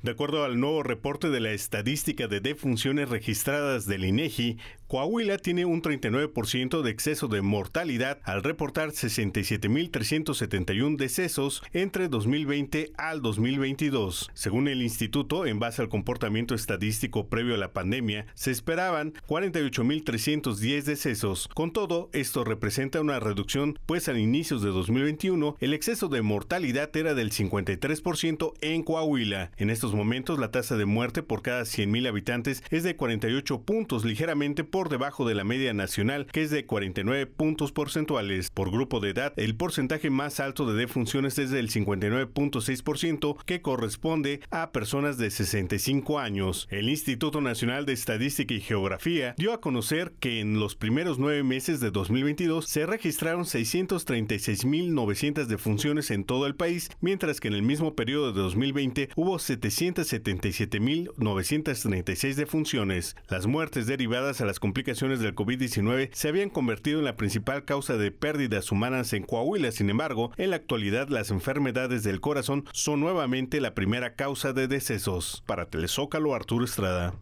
De acuerdo al nuevo reporte de la estadística de defunciones registradas del INEGI, Coahuila tiene un 39% de exceso de mortalidad al reportar 67.371 decesos entre 2020 al 2022. Según el instituto, en base al comportamiento estadístico previo a la pandemia, se esperaban 48.310 decesos. Con todo, esto representa una reducción, pues a inicios de 2021 el exceso de mortalidad era del 53% en Coahuila. En estos momentos, la tasa de muerte por cada 100.000 habitantes es de 48 puntos, ligeramente por por debajo de la media nacional, que es de 49 puntos porcentuales. Por grupo de edad, el porcentaje más alto de defunciones es del 59.6%, que corresponde a personas de 65 años. El Instituto Nacional de Estadística y Geografía dio a conocer que en los primeros nueve meses de 2022 se registraron 636.900 defunciones en todo el país, mientras que en el mismo periodo de 2020 hubo 777.936 defunciones. Las muertes derivadas a las complicaciones del COVID-19 se habían convertido en la principal causa de pérdidas humanas en Coahuila. Sin embargo, en la actualidad las enfermedades del corazón son nuevamente la primera causa de decesos. Para Telezócalo, Arturo Estrada.